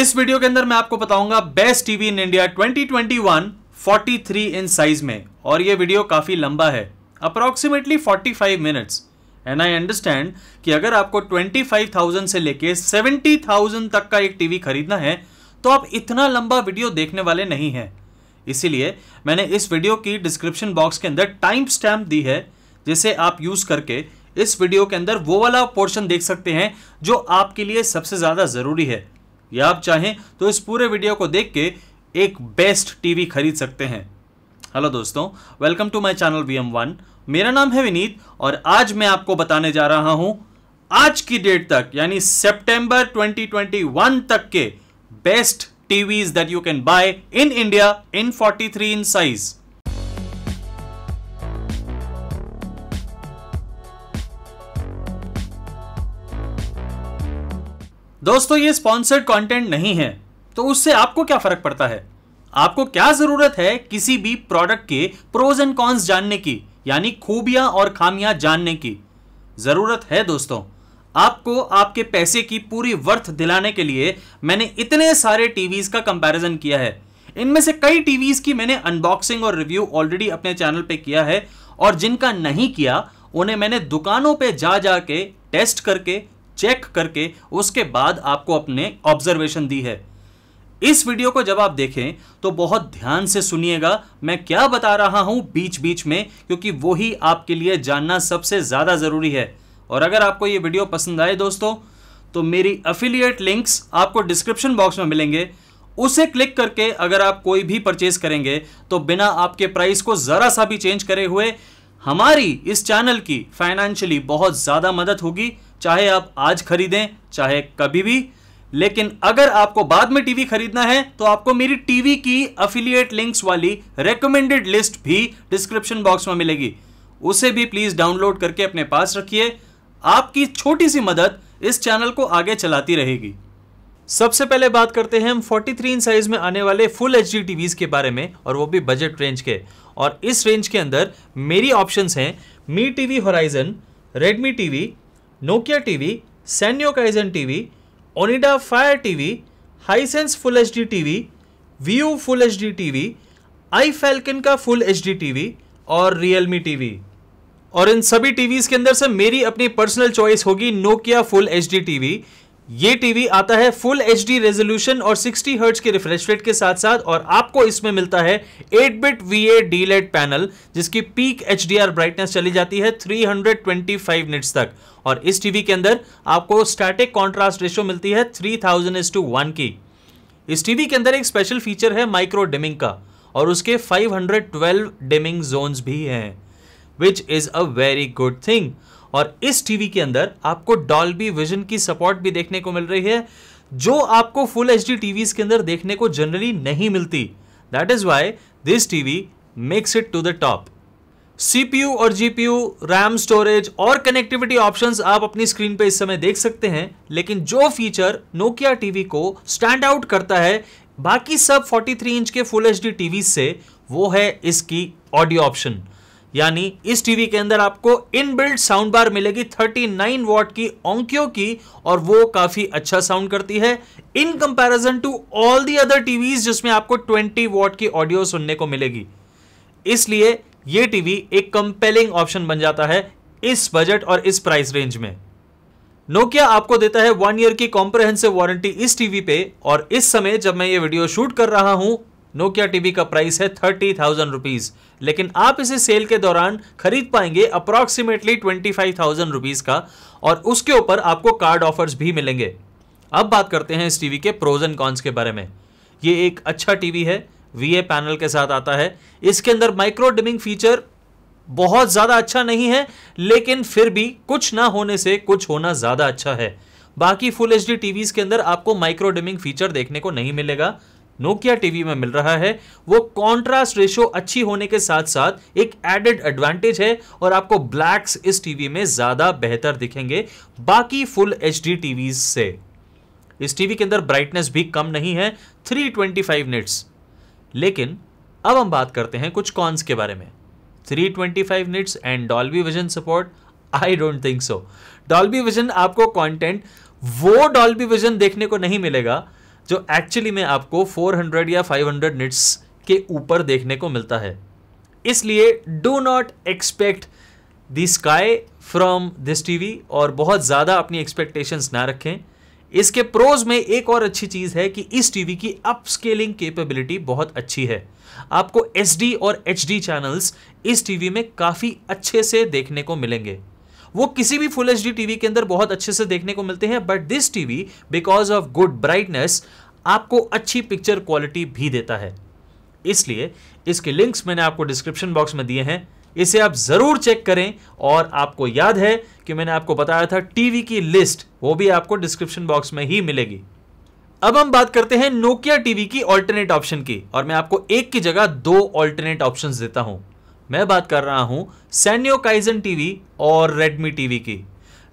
इस वीडियो के अंदर मैं आपको बताऊंगा best TV in India 2021 43 in size में और ये वीडियो काफ़ी लंबा है approximately 45 minutes and I understand कि अगर आपको 25,000 से लेके 70,000 तक का एक टीवी खरीदना है तो आप इतना लंबा वीडियो देखने वाले नहीं हैं इसीलिए मैंने इस वीडियो की डिस्क्रिप्शन बॉक्स के अंदर टाइम स्टैम्प दी है जिसे आप यूज़ करके इस वीडियो के अंदर वो वाला पोर्शन देख सकते हैं जो आपके लिए सबसे ज़्यादा ज़रूरी है या आप चाहें तो इस पूरे वीडियो को देख के एक बेस्ट टीवी खरीद सकते हैं हेलो दोस्तों welcome to my channel V M one मेरा नाम है विनीत और आज मैं आपको बताने जा रहा हूं आज की डेट तक यानी सितंबर 2021 तक के best TVs that you can buy in India in 43 three in size दोस्तों ये स्पॉन्सर्ड कंटेंट नहीं है तो उससे आपको क्या फर्क पड़ता है आपको क्या जरूरत है किसी भी प्रोडक्ट के प्रोज एंड कॉन्स जानने की यानी खूबियां और खामियां जानने की जरूरत है दोस्तों आपको आपके पैसे की पूरी वर्थ दिलाने के लिए मैंने इतने सारे टीवीज का कंपैरिजन किया है इनमें से कई टीवीज की मैंने अनबॉक्सिंग और रिव्यू ऑलरेडी अपने चैनल पे किया है और जिनका नहीं किया उन्हें मैंने दुकानों पे जा जाके टेस्ट करके चेक करके उसके बाद आपको अपने ऑब्जर्वेशन दी है इस वीडियो को जब आप देखें तो बहुत ध्यान से सुनिएगा मैं क्या बता रहा हूं बीच बीच में क्योंकि वो ही आपके लिए जानना सबसे ज़्यादा ज़रूरी है और अगर आपको ये वीडियो पसंद आए दोस्तों तो मेरी अफिलिएट लिंक्स आपको डिस्क्रिप्शन बॉक्स में मिलेंगे उसे क्लिक करके अगर आप कोई भी परचेज करेंगे तो बिना आपके प्राइस को ज़रा सा भी चेंज करे हुए हमारी इस चैनल की फाइनेंशियली बहुत ज़्यादा मदद होगी चाहे आप आज खरीदें चाहे कभी भी लेकिन अगर आपको बाद में टीवी खरीदना है तो आपको मेरी टीवी की अफिलिएट लिंक्स वाली रेकमेंडेड लिस्ट भी डिस्क्रिप्शन बॉक्स में मिलेगी उसे भी प्लीज डाउनलोड करके अपने पास रखिए आपकी छोटी सी मदद इस चैनल को आगे चलाती रहेगी सबसे पहले बात करते हैं हम 43 थ्री साइज में आने वाले फुल एच डी के बारे में और वो भी बजट रेंज के और इस रेंज के अंदर मेरी ऑप्शंस हैं Mi TV Horizon Redmi TV Nokia TV Sanyo Kaizen TV Onida Fire TV Hisense full H D TV Vu full H D TV I Falcon का फुल एच डी टीवी और Realme TV और इन सभी TVs के अंदर से मेरी अपनी पर्सनल चॉइस होगी Nokia full H D TV ये टीवी आता है फुल एच रेजोल्यूशन और 60 हर्ट्ज के रिफ्रेश रेट के साथ साथ और आपको इसमें मिलता है 8 bit V A D LED panel जिसकी पीक एच ब्राइटनेस चली जाती है 325 निट्स तक और इस टीवी के अंदर आपको स्टैटिक कॉन्ट्रास्ट रेशियो मिलती है 3000 थाउजेंड इज टू वन की इस टीवी के अंदर एक स्पेशल फीचर है माइक्रो डिमिंग का और उसके 512 डिमिंग जोन्स भी हैं which is a very good thing और इस टीवी के अंदर आपको डॉल्बी विजन की सपोर्ट भी देखने को मिल रही है जो आपको फुल एच डी टीवीज के अंदर देखने को जनरली नहीं मिलती that is why this TV makes it to the top CPU और जीपीयू रैम स्टोरेज और कनेक्टिविटी ऑप्शंस आप अपनी स्क्रीन पे इस समय देख सकते हैं लेकिन जो फीचर नोकिया टीवी को स्टैंड आउट करता है बाकी सब 43 इंच के फुल एच डी टीवी से वो है इसकी ऑडियो ऑप्शन यानी इस टीवी के अंदर आपको इनबिल्ट साउंड बार मिलेगी 39 वॉट की ओंक्यो की और वो काफी अच्छा साउंड करती है in comparison to all the other TVs जिसमें आपको 20 वॉट की ऑडियो सुनने को मिलेगी इसलिए ये टीवी एक कंपेलिंग ऑप्शन बन जाता है इस बजट और इस प्राइस रेंज में नोकिया आपको देता है वन ईयर की कॉम्प्रहेंसिव वारंटी इस टीवी पे और इस समय जब मैं ये वीडियो शूट कर रहा हूं नोकिया टीवी का प्राइस है थर्टी थाउजेंड रुपीज लेकिन आप इसे सेल के दौरान खरीद पाएंगे approximately twenty five thousand rupees का और उसके ऊपर आपको कार्ड ऑफर्स भी मिलेंगे अब बात करते हैं इस टीवी के प्रोज एंड कॉन्स के बारे में ये एक अच्छा टीवी है वी पैनल के साथ आता है इसके अंदर माइक्रो डिमिंग फीचर बहुत ज़्यादा अच्छा नहीं है लेकिन फिर भी कुछ ना होने से कुछ होना ज़्यादा अच्छा है बाकी फुल एच डी के अंदर आपको माइक्रो डिमिंग फीचर देखने को नहीं मिलेगा नोकिया टीवी में मिल रहा है वो कॉन्ट्रास्ट रेशियो अच्छी होने के साथ साथ एक एडेड एडवांटेज है और आपको ब्लैक्स इस टीवी में ज़्यादा बेहतर दिखेंगे बाकी फुल एच डी टीवी से इस टीवी के अंदर ब्राइटनेस भी कम नहीं है 325 निट्स लेकिन अब हम बात करते हैं कुछ कॉन्स के बारे में 325 nits and Dolby vision support I don't think so Dolby vision आपको कंटेंट वो डॉल्बी विजन देखने को नहीं मिलेगा जो एक्चुअली में आपको 400 या 500 निट्स के ऊपर देखने को मिलता है इसलिए do not expect the sky from this TV और बहुत ज़्यादा अपनी एक्सपेक्टेशंस ना रखें इसके प्रोज में एक और अच्छी चीज़ है कि इस टीवी की अपस्केलिंग कैपेबिलिटी बहुत अच्छी है आपको एसडी और एचडी चैनल्स इस टीवी में काफ़ी अच्छे से देखने को मिलेंगे वो किसी भी फुल एच टीवी के अंदर बहुत अच्छे से देखने को मिलते हैं but this TV because of good brightness आपको अच्छी पिक्चर क्वालिटी भी देता है इसलिए इसके लिंक्स मैंने आपको डिस्क्रिप्शन बॉक्स में दिए हैं इसे आप ज़रूर चेक करें और आपको याद है कि मैंने आपको बताया था टीवी की लिस्ट वो भी आपको डिस्क्रिप्शन बॉक्स में ही मिलेगी अब हम बात करते हैं नोकिया टीवी की ऑल्टरनेट ऑप्शन की और मैं आपको एक की जगह दो ऑल्टरनेट ऑप्शन देता हूं मैं बात कर रहा हूं सैन्यो काइजन टीवी और रेडमी टीवी की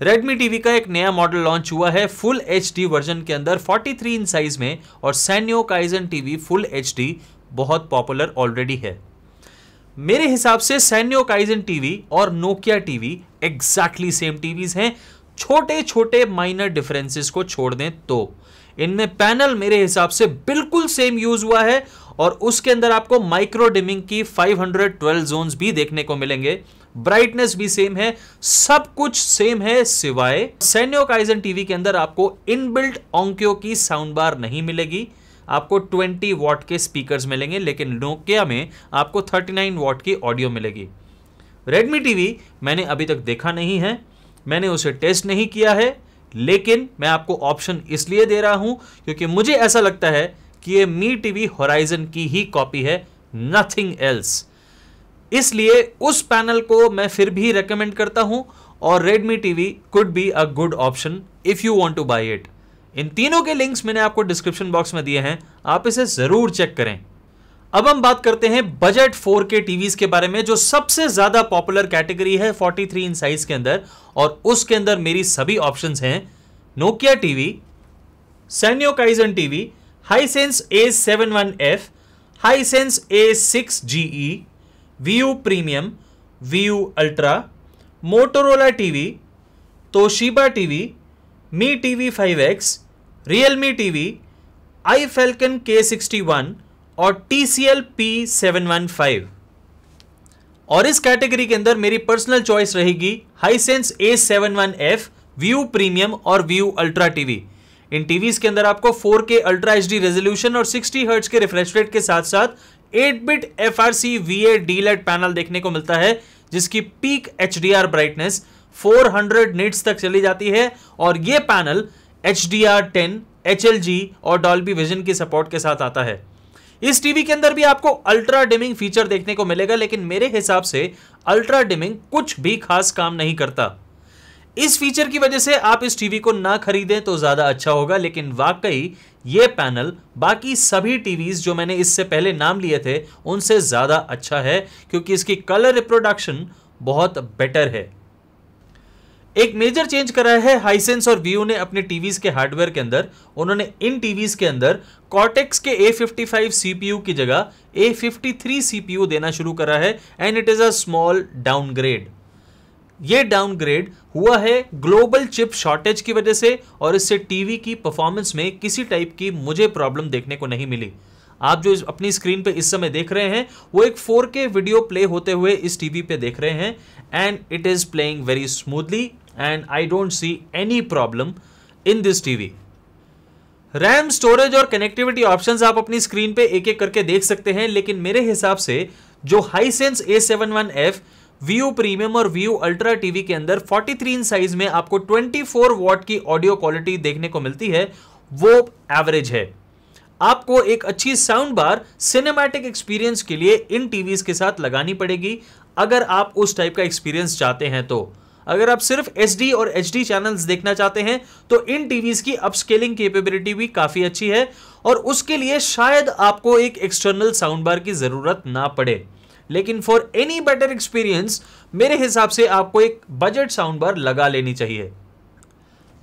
रेडमी टीवी का एक नया मॉडल लॉन्च हुआ है फुल एच वर्जन के अंदर 43 इंच साइज में और Sanyo Kaizen TV full H बहुत पॉपुलर ऑलरेडी है मेरे हिसाब से सैन्यो काइजन टीवी और Nokia TV exactly same TVs हैं छोटे छोटे माइनर डिफरेंसेस को छोड़ दें तो इनमें पैनल मेरे हिसाब से बिल्कुल सेम यूज हुआ है और उसके अंदर आपको माइक्रो डिमिंग की 512 जोन्स भी देखने को मिलेंगे ब्राइटनेस भी सेम है सब कुछ सेम है सिवाय सैन्यो काइजन टीवी के अंदर आपको इनबिल्ट ऑंक्यो की साउंड बार नहीं मिलेगी आपको 20 वॉट के स्पीकर्स मिलेंगे लेकिन नोकिया में आपको 39 वॉट की ऑडियो मिलेगी रेडमी टीवी मैंने अभी तक देखा नहीं है मैंने उसे टेस्ट नहीं किया है लेकिन मैं आपको ऑप्शन इसलिए दे रहा हूं क्योंकि मुझे ऐसा लगता है कि ये मी टीवी होराइजन की ही कॉपी है नथिंग एल्स इसलिए उस पैनल को मैं फिर भी रेकमेंड करता हूं और Redmi TV could be a good option if you want to buy it in तीनों के लिंक्स मैंने आपको डिस्क्रिप्शन बॉक्स में दिए हैं आप इसे जरूर चेक करें अब हम बात करते हैं बजट 4K टीवीज के बारे में जो सबसे ज्यादा पॉपुलर कैटेगरी है 43 इन साइज के अंदर और उसके अंदर मेरी सभी ऑप्शंस हैं Nokia TV Sanyo Kaizen TV Hisense A71F, Hisense T V Mi T V five X Realme T V I Realme के सिक्सटी वन और TCL P715 और इस कैटेगरी के अंदर मेरी पर्सनल चॉइस रहेगी हाईसेंस A71F, व्यू प्रीमियम और view ultra TV इन टीवीज के अंदर आपको 4K अल्ट्रा एच रेजोल्यूशन और 60 हर्ट्ज के रिफ्रेश रेट के साथ साथ 8 bit F R C V A D LED panel देखने को मिलता है जिसकी peak H brightness 400 hundred nits तक चली जाती है और ये panel H D R ten H L G और डॉल्बी विजन की सपोर्ट के साथ आता है इस टीवी के अंदर भी आपको अल्ट्रा डिमिंग फीचर देखने को मिलेगा लेकिन मेरे हिसाब से अल्ट्रा डिमिंग कुछ भी खास काम नहीं करता इस फीचर की वजह से आप इस टीवी को ना खरीदें तो ज़्यादा अच्छा होगा लेकिन वाकई ये पैनल बाकी सभी टीवीज़ जो मैंने इससे पहले नाम लिए थे उनसे ज़्यादा अच्छा है क्योंकि इसकी कलर रिप्रोडक्शन बहुत बेटर है एक मेजर चेंज करा है हाईसेंस और व्यू ने अपने टीवीज के हार्डवेयर के अंदर उन्होंने इन टीवीज के अंदर कॉटेक्स के ए फिफ्टी की जगह ए फिफ्टी देना शुरू करा है and it is a small downgrade ये डाउनग्रेड हुआ है ग्लोबल चिप शॉर्टेज की वजह से और इससे टीवी की परफॉर्मेंस में किसी टाइप की मुझे प्रॉब्लम देखने को नहीं मिली आप जो अपनी स्क्रीन पे इस समय देख रहे हैं वो एक 4K वीडियो प्ले होते हुए इस टीवी पे देख रहे हैं and it is playing very smoothly and I don't see any problem in this TV RAM storage और कनेक्टिविटी ऑप्शंस आप अपनी स्क्रीन पे एक एक करके देख सकते हैं लेकिन मेरे हिसाब से जो Hisense A seven one F view premium और व्यू अल्ट्रा टीवी के अंदर 43 थ्री साइज में आपको 24 वॉट की ऑडियो क्वालिटी देखने को मिलती है वो एवरेज है आपको एक अच्छी साउंड बार सिनेमैटिक एक्सपीरियंस के लिए इन टीवीज के साथ लगानी पड़ेगी अगर आप उस टाइप का एक्सपीरियंस चाहते हैं तो अगर आप सिर्फ एच और एच चैनल्स देखना चाहते हैं तो इन टीवीज की अपस्केलिंग कैपेबिलिटी भी काफ़ी अच्छी है और उसके लिए शायद आपको एक एक्सटर्नल साउंड बार की ज़रूरत ना पड़े लेकिन फॉर एनी बेटर एक्सपीरियंस मेरे हिसाब से आपको एक बजट साउंड बार लगा लेनी चाहिए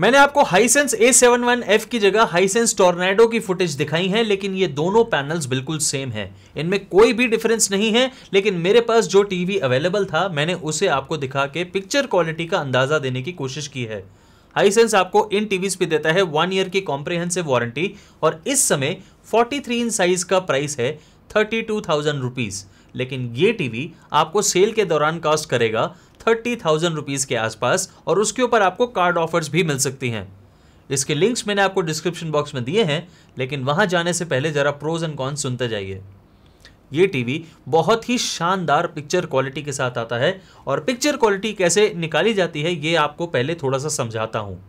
मैंने आपको Hisense A seven one F की जगह हाईसेंस टोर्नेडो की फुटेज दिखाई है लेकिन ये दोनों पैनल्स बिल्कुल सेम है इनमें कोई भी डिफरेंस नहीं है लेकिन मेरे पास जो टीवी अवेलेबल था मैंने उसे आपको दिखा के पिक्चर क्वालिटी का अंदाजा देने की कोशिश की है हाईसेंस आपको इन टीवीज पे देता है वन ईयर की कॉम्प्रिहेंसिव वारंटी और इस समय 43 इन साइज का प्राइस है थर्टी टू थाउजेंड रुपीज़ लेकिन ये टीवी आपको सेल के दौरान कॉस्ट करेगा थर्टी थाउजेंड रुपीज़ के आसपास और उसके ऊपर आपको कार्ड ऑफर्स भी मिल सकती हैं इसके लिंक्स मैंने आपको डिस्क्रिप्शन बॉक्स में दिए हैं लेकिन वहां जाने से पहले ज़रा प्रोज एंड कॉन्स सुनते जाइए ये टीवी बहुत ही शानदार पिक्चर क्वालिटी के साथ आता है और पिक्चर क्वालिटी कैसे निकाली जाती है ये आपको पहले थोड़ा सा समझाता हूँ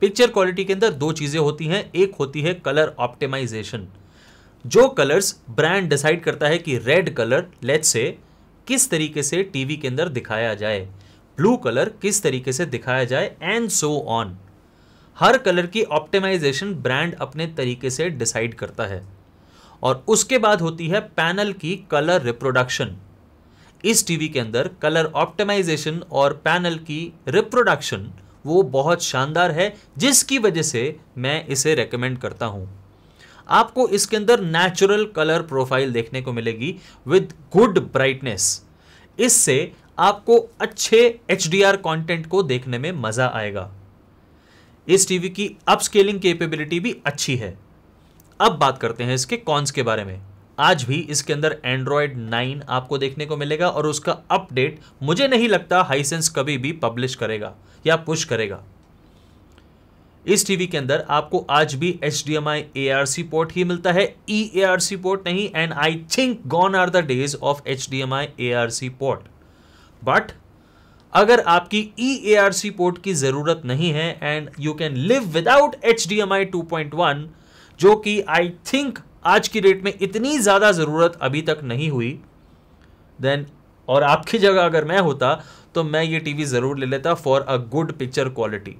पिक्चर क्वालिटी के अंदर दो चीज़ें होती हैं एक होती है कलर ऑप्टिमाइजेशन जो कलर्स ब्रांड डिसाइड करता है कि रेड कलर लेट से किस तरीके से टीवी के अंदर दिखाया जाए ब्लू कलर किस तरीके से दिखाया जाए एंड सो ऑन हर कलर की ऑप्टिमाइजेशन ब्रांड अपने तरीके से डिसाइड करता है और उसके बाद होती है पैनल की कलर रिप्रोडक्शन इस टीवी के अंदर कलर ऑप्टिमाइजेशन और पैनल की रिप्रोडक्शन वो बहुत शानदार है जिसकी वजह से मैं इसे रेकमेंड करता हूँ आपको इसके अंदर नेचुरल कलर प्रोफाइल देखने को मिलेगी विद गुड ब्राइटनेस इससे आपको अच्छे एच कंटेंट को देखने में मज़ा आएगा इस टीवी की अपस्केलिंग कैपेबिलिटी भी अच्छी है अब बात करते हैं इसके कॉन्स के बारे में आज भी इसके अंदर एंड्रॉयड 9 आपको देखने को मिलेगा और उसका अपडेट मुझे नहीं लगता हाईसेंस कभी भी पब्लिश करेगा या पुश करेगा इस टीवी के अंदर आपको आज भी H D M I A R C port ही मिलता है E A R C port नहीं and I think gone are the days of H D M I A R C port but अगर आपकी ई ए आर सी पोर्ट की ज़रूरत नहीं है and you can live without H D M I two point one जो कि I think आज की डेट में इतनी ज़्यादा ज़रूरत अभी तक नहीं हुई देन और आपकी जगह अगर मैं होता तो मैं ये टीवी ज़रूर ले लेता for a good picture quality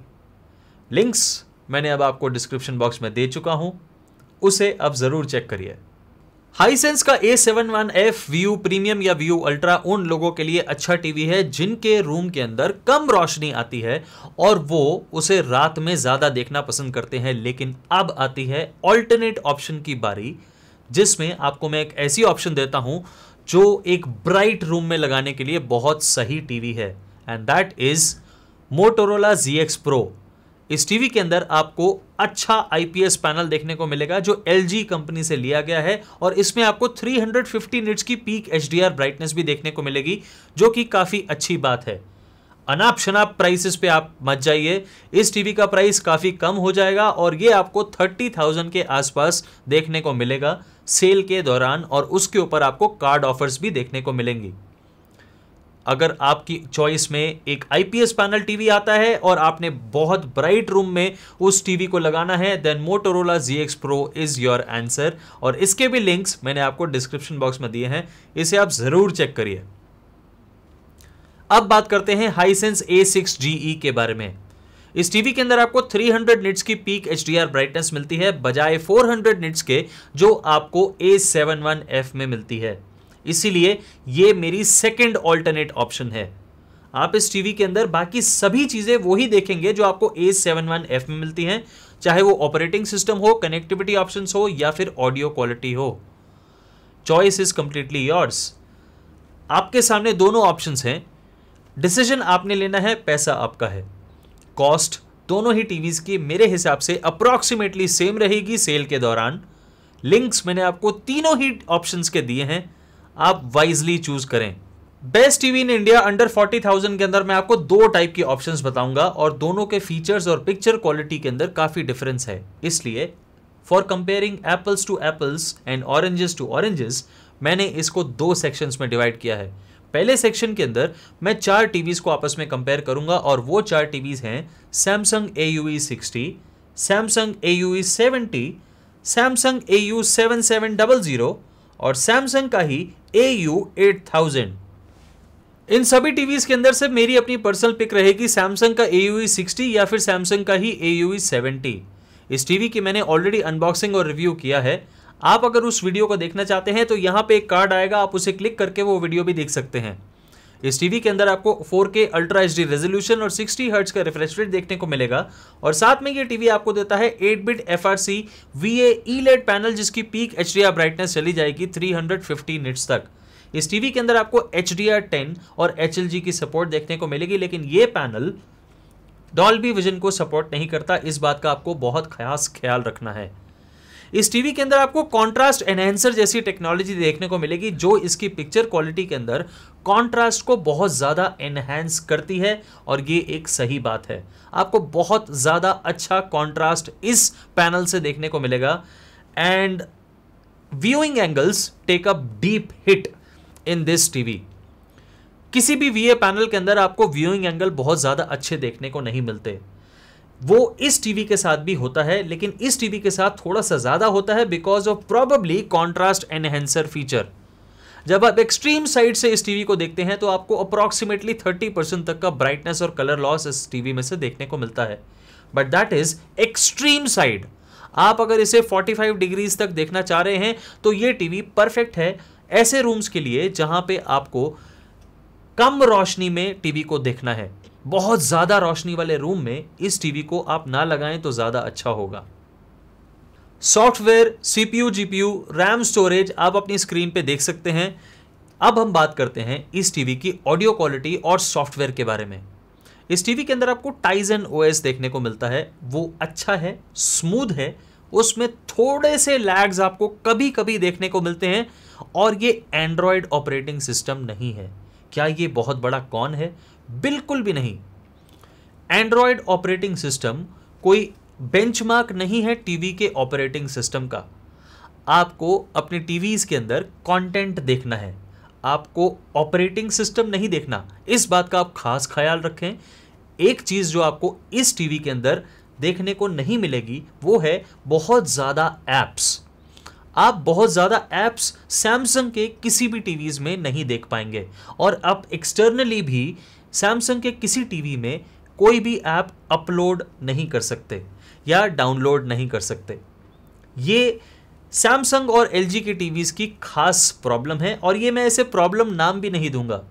links मैंने अब आपको डिस्क्रिप्शन बॉक्स में दे चुका हूं उसे अब ज़रूर चेक करिए हाईसेंस का A seven one F view premium या व्यू अल्ट्रा उन लोगों के लिए अच्छा टीवी है जिनके रूम के अंदर कम रोशनी आती है और वो उसे रात में ज़्यादा देखना पसंद करते हैं लेकिन अब आती है ऑल्टरनेट ऑप्शन की बारी जिसमें आपको मैं एक ऐसी ऑप्शन देता हूं जो एक ब्राइट रूम में लगाने के लिए बहुत सही टीवी है and that is Motorola G X pro इस टीवी के अंदर आपको अच्छा आईपीएस पैनल देखने को मिलेगा जो एलजी कंपनी से लिया गया है और इसमें आपको 350 निट्स की पीक एचडीआर ब्राइटनेस भी देखने को मिलेगी जो कि काफ़ी अच्छी बात है अनाप शनाप प्राइसेस पे आप मत जाइए इस टीवी का प्राइस काफ़ी कम हो जाएगा और ये आपको थर्टी थाउजेंड के आसपास देखने को मिलेगा सेल के दौरान और उसके ऊपर आपको कार्ड ऑफर्स भी देखने को मिलेंगी अगर आपकी चॉइस में एक आईपीएस पैनल टीवी आता है और आपने बहुत ब्राइट रूम में उस टीवी को लगाना है then Motorola G X pro is your answer और इसके भी लिंक्स मैंने आपको डिस्क्रिप्शन बॉक्स में दिए हैं इसे आप जरूर चेक करिए अब बात करते हैं हाईसेंस ए सिक्स जीई के बारे में इस टीवी के अंदर आपको 300 निट्स की पीक एच ब्राइटनेस मिलती है बजाय 400 निट्स के जो आपको A71F में मिलती है इसीलिए ये मेरी सेकंड ऑल्टरनेट ऑप्शन है आप इस टीवी के अंदर बाकी सभी चीज़ें वही देखेंगे जो आपको ए सेवन वन एफ में मिलती हैं चाहे वो ऑपरेटिंग सिस्टम हो कनेक्टिविटी ऑप्शन हो या फिर ऑडियो क्वालिटी हो चॉइस इज कम्प्लीटली योर्स आपके सामने दोनों ऑप्शन हैं डिसीजन आपने लेना है पैसा आपका है कॉस्ट दोनों ही टीवीज़ की मेरे हिसाब से अप्रॉक्सीमेटली सेम रहेगी सेल के दौरान लिंक्स मैंने आपको तीनों ही ऑप्शंस के दिए हैं आप वाइजली चूज करें best TV in India under 40,000 के अंदर मैं आपको दो टाइप के ऑप्शंस बताऊंगा और दोनों के फीचर्स और पिक्चर क्वालिटी के अंदर काफ़ी डिफरेंस है इसलिए for comparing apples to apples and oranges to oranges मैंने इसको दो सेक्शंस में डिवाइड किया है पहले सेक्शन के अंदर मैं चार टीवीज़ को आपस में कंपेयर करूंगा और वो चार टीवीज़ हैं Samsung A U sixty Samsung A U seventy seventy Samsung A U seven seven double zero और सैमसंग का ही ए यू एट थाउजेंड इन सभी टीवीज के अंदर से मेरी अपनी पर्सनल पिक रहेगी सैमसंग का ए यू सिक्सटी या फिर सैमसंग का ही ए यू सेवेंटी इस टीवी की मैंने ऑलरेडी अनबॉक्सिंग और रिव्यू किया है आप अगर उस वीडियो को देखना चाहते हैं तो यहाँ पे एक कार्ड आएगा आप उसे क्लिक करके वो वीडियो भी देख सकते हैं इस टीवी के अंदर आपको 4K अल्ट्रा एच रेजोल्यूशन और 60 हर्ट्ज का रिफ्रेश रेट देखने को मिलेगा और साथ में ये टीवी आपको देता है 8 bit F R C V A panel जिसकी peak H D R brightness चली जाएगी 350 निट्स तक इस टीवी के अंदर आपको एच डी आर टेन और एच एल जी की सपोर्ट देखने को मिलेगी लेकिन ये पैनल डॉल बी विजन को सपोर्ट नहीं करता इस बात का आपको बहुत खास ख्याल रखना है इस टीवी के अंदर आपको कॉन्ट्रास्ट एनहेंसर जैसी टेक्नोलॉजी देखने को मिलेगी जो इसकी पिक्चर क्वालिटी के अंदर कॉन्ट्रास्ट को बहुत ज़्यादा एनहेंस करती है और ये एक सही बात है आपको बहुत ज़्यादा अच्छा कॉन्ट्रास्ट इस पैनल से देखने को मिलेगा and viewing angles take up deep hit in this TV किसी भी वीए पैनल के अंदर आपको व्यूइंग एंगल बहुत ज़्यादा अच्छे देखने को नहीं मिलते वो इस टीवी के साथ भी होता है लेकिन इस टीवी के साथ थोड़ा सा ज़्यादा होता है because of probably contrast enhancer feature जब आप एक्सट्रीम साइड से इस टीवी को देखते हैं तो आपको अप्रॉक्सीमेटली 30 परसेंट तक का ब्राइटनेस और कलर लॉस इस टीवी में से देखने को मिलता है but that is extreme side आप अगर इसे 45 डिग्रीज तक देखना चाह रहे हैं तो ये टीवी परफेक्ट है ऐसे रूम्स के लिए जहां पे आपको कम रोशनी में टीवी को देखना है बहुत ज़्यादा रोशनी वाले रूम में इस टीवी को आप ना लगाएं तो ज़्यादा अच्छा होगा software CPU GPU RAM storage आप अपनी स्क्रीन पे देख सकते हैं अब हम बात करते हैं इस टीवी की ऑडियो क्वालिटी और सॉफ्टवेयर के बारे में इस टीवी के अंदर आपको टाइजन ओएस देखने को मिलता है वो अच्छा है स्मूथ है उसमें थोड़े से लैग्स आपको कभी कभी देखने को मिलते हैं और ये एंड्रॉयड ऑपरेटिंग सिस्टम नहीं है क्या ये बहुत बड़ा कौन है बिल्कुल भी नहीं एंड्रॉयड ऑपरेटिंग सिस्टम कोई बेंचमार्क नहीं है टीवी के ऑपरेटिंग सिस्टम का आपको अपने टीवीज़ के अंदर कंटेंट देखना है आपको ऑपरेटिंग सिस्टम नहीं देखना इस बात का आप खास ख्याल रखें एक चीज़ जो आपको इस टीवी के अंदर देखने को नहीं मिलेगी वो है बहुत ज़्यादा ऐप्स आप बहुत ज़्यादा ऐप्स सैमसंग के किसी भी टीवीज़ में नहीं देख पाएंगे और आप एक्सटर्नली भी सैमसंग के किसी टीवी में कोई भी ऐप अपलोड नहीं कर सकते या डाउनलोड नहीं कर सकते ये सैमसंग और एल की टीवीज़ की खास प्रॉब्लम है और ये मैं ऐसे प्रॉब्लम नाम भी नहीं दूंगा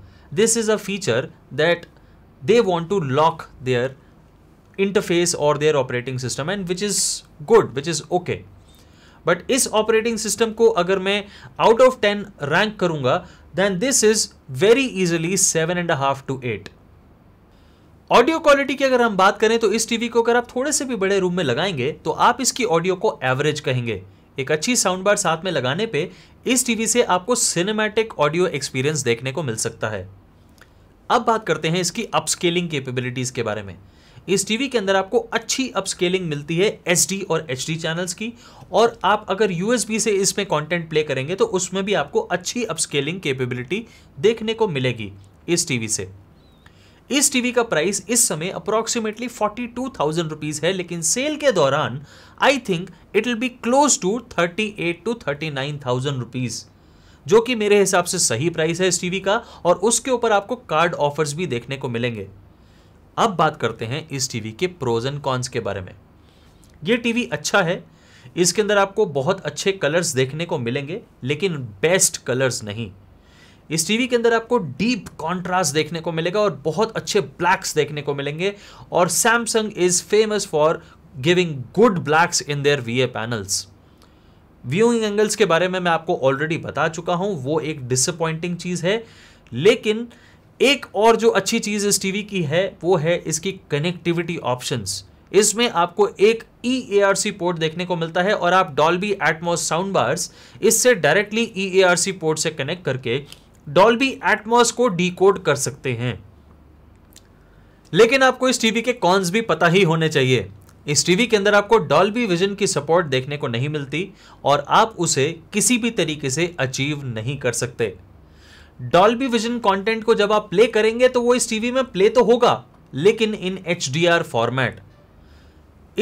this is a feature that they want to lock their interface और their operating system and which is good which is okay but इस ऑपरेटिंग सिस्टम को अगर मैं आउट ऑफ टेन रैंक करूंगा then this is very easily seven and half to eight audio quality की अगर हम बात करें तो इस टीवी को अगर आप थोड़े से भी बड़े रूम में लगाएंगे तो आप इसकी ऑडियो को एवरेज कहेंगे एक अच्छी साउंड बार साथ में लगाने पे इस टीवी से आपको सिनेमैटिक ऑडियो एक्सपीरियंस देखने को मिल सकता है अब बात करते हैं इसकी अपस्केलिंग कैपेबिलिटीज़ के बारे में इस टीवी के अंदर आपको अच्छी अपस्केलिंग मिलती है एच और एच चैनल्स की और आप अगर यू से इसमें कॉन्टेंट प्ले करेंगे तो उसमें भी आपको अच्छी अपस्केलिंग कैपेबिलिटी देखने को मिलेगी इस टीवी से इस टीवी का प्राइस इस समय approximately forty two thousand rupees है लेकिन सेल के दौरान I think it will be close to thirty eight to thirty nine thousand rupees जो कि मेरे हिसाब से सही प्राइस है इस टीवी का और उसके ऊपर आपको कार्ड ऑफर्स भी देखने को मिलेंगे अब बात करते हैं इस टीवी के प्रोज एंड कॉन्स के बारे में ये टीवी अच्छा है इसके अंदर आपको बहुत अच्छे कलर्स देखने को मिलेंगे लेकिन बेस्ट कलर्स नहीं इस टीवी के अंदर आपको डीप कॉन्ट्रास्ट देखने को मिलेगा और बहुत अच्छे ब्लैक्स देखने को मिलेंगे और Samsung is famous for giving good blacks in their V panels viewing angles के बारे में मैं आपको ऑलरेडी बता चुका हूं वो एक डिसअपॉइंटिंग चीज़ है लेकिन एक और जो अच्छी चीज़ इस टीवी की है वो है इसकी कनेक्टिविटी ऑप्शंस इसमें आपको एक ई ए आर सी पोर्ट देखने को मिलता है और आप डॉल्बी एटमोस साउंड बार्स इससे directly E A R C port से कनेक्ट करके डॉल्बी एटमॉस को डीकोड कर सकते हैं लेकिन आपको इस टीवी के कॉन्स भी पता ही होने चाहिए इस टीवी के अंदर आपको डॉल्बी विजन की सपोर्ट देखने को नहीं मिलती और आप उसे किसी भी तरीके से अचीव नहीं कर सकते डॉल्बी विजन कंटेंट को जब आप प्ले करेंगे तो वो इस टीवी में प्ले तो होगा लेकिन इन एच फॉर्मेट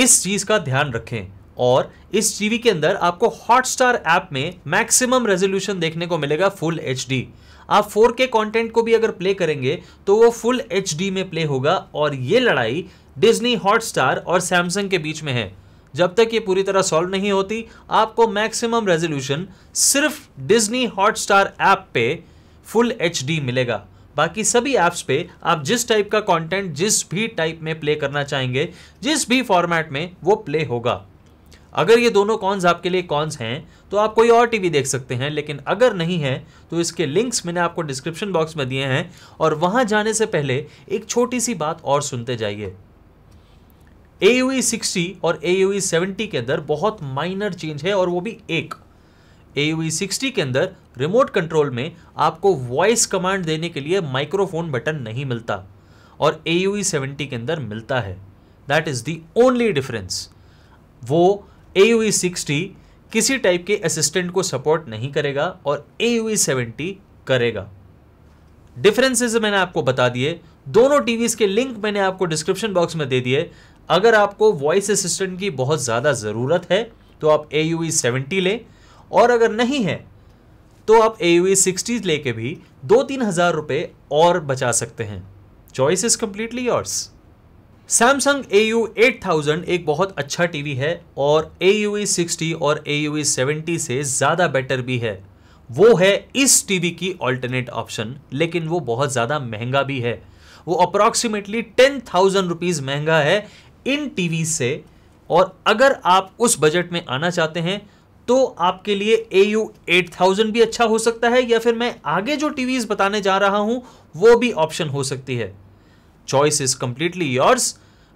इस चीज़ का ध्यान रखें और इस टीवी के अंदर आपको हॉटस्टार ऐप में मैक्सिमम रेजोल्यूशन देखने को मिलेगा फुल एच आप 4K कंटेंट को भी अगर प्ले करेंगे तो वो फुल एच में प्ले होगा और ये लड़ाई डिज्नी हॉटस्टार और सैमसंग के बीच में है जब तक ये पूरी तरह सॉल्व नहीं होती आपको मैक्सिमम रेजोल्यूशन सिर्फ डिज्नी हॉटस्टार ऐप पे फुल एच मिलेगा बाकी सभी ऐप्स पे आप जिस टाइप का कंटेंट जिस भी टाइप में प्ले करना चाहेंगे जिस भी फॉर्मेट में वो प्ले होगा अगर ये दोनों कॉन्स आपके लिए कॉन्स हैं तो आप कोई और टीवी देख सकते हैं लेकिन अगर नहीं है तो इसके लिंक्स मैंने आपको डिस्क्रिप्शन बॉक्स में दिए हैं और वहां जाने से पहले एक छोटी सी बात और सुनते जाइए ए यू सिक्सटी और ए यू सेवेंटी के अंदर बहुत माइनर चेंज है और वो भी एक ए यू सिक्सटी के अंदर रिमोट कंट्रोल में आपको वॉइस कमांड देने के लिए माइक्रोफोन बटन नहीं मिलता और ए यू सेवेंटी के अंदर मिलता है that is the only difference वो ए सिक्सटी e किसी टाइप के असिस्टेंट को सपोर्ट नहीं करेगा और ए सेवेंटी e करेगा डिफरेंसेस मैंने आपको बता दिए दोनों टीवीज़ के लिंक मैंने आपको डिस्क्रिप्शन बॉक्स में दे दिए अगर आपको वॉइस असिस्टेंट की बहुत ज़्यादा ज़रूरत है तो आप ए यू सेवेंटी लें और अगर नहीं है तो आप ए यू सिक्सटी लेके भी दो तीन हज़ार रुपये और बचा सकते हैं choice is completely yours Samsung A U eight एक बहुत अच्छा टीवी है और ए यू सिक्सटी और ए यू सेवेंटी से ज़्यादा बेटर भी है वो है इस टीवी की ऑल्टरनेट ऑप्शन लेकिन वो बहुत ज़्यादा महंगा भी है वो अप्रॉक्सीमेटली टेन थाउजेंड रुपीज़ महंगा है इन टीवी से और अगर आप उस बजट में आना चाहते हैं तो आपके लिए ए यू एट थाउजेंड भी अच्छा हो सकता है या फिर मैं आगे जो टीवीज़ बताने जा रहा हूँ वो भी ऑप्शन हो सकती है चॉइस इज कम्प्लीटली योर्स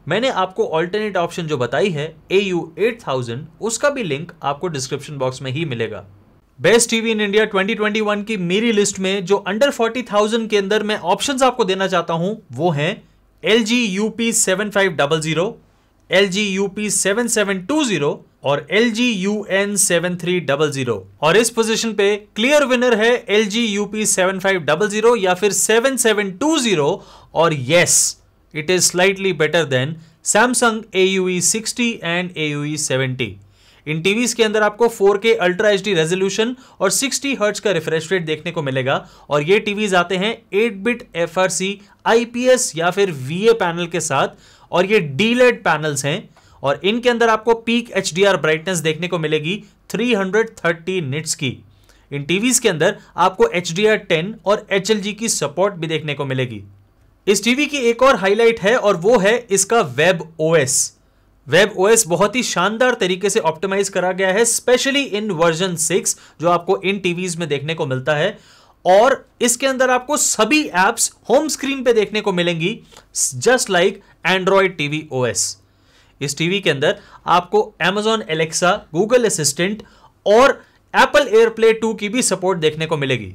मैंने आपको ऑल्टरनेट ऑप्शन जो बताई है ए यू एट थाउजेंड उसका भी लिंक आपको डिस्क्रिप्शन बॉक्स में ही मिलेगा बेस्ट टीवी इन इंडिया 2021 की मेरी लिस्ट में जो अंडर 40,000 के अंदर मैं ऑप्शंस आपको देना चाहता हूं वो हैं L G U P seven five double zero L G U P seven seven two zero और L G U N seven three double zero और इस पोजीशन पे क्लियर विनर है L G U P seven five double zero या फिर seven seven two zero और yes it is slightly better than Samsung A U sixty and A U seventy इन TVs के अंदर आपको 4K अल्ट्रा एच रेजोल्यूशन और 60 hertz का refresh rate देखने को मिलेगा और ये टीवीज आते हैं 8 बिट एफ आर या फिर वी पैनल के साथ और ये डीलेड पैनल्स e हैं और इनके अंदर आपको पीक एच ब्राइटनेस देखने को मिलेगी 330 निट्स की इन टीवीज के अंदर आपको एच 10 और एच की सपोर्ट भी देखने को मिलेगी इस टीवी की एक और हाईलाइट है और वो है इसका वेब ओएस वेब ओएस बहुत ही शानदार तरीके से ऑप्टिमाइज करा गया है स्पेशली इन वर्जन सिक्स जो आपको इन टीवीज में देखने को मिलता है और इसके अंदर आपको सभी एप्स होम स्क्रीन पे देखने को मिलेंगी just like Android TV OS इस टीवी के अंदर आपको एमेजॉन एलेक्सा गूगल असिस्टेंट और Apple एयरप्ले 2 की भी सपोर्ट देखने को मिलेगी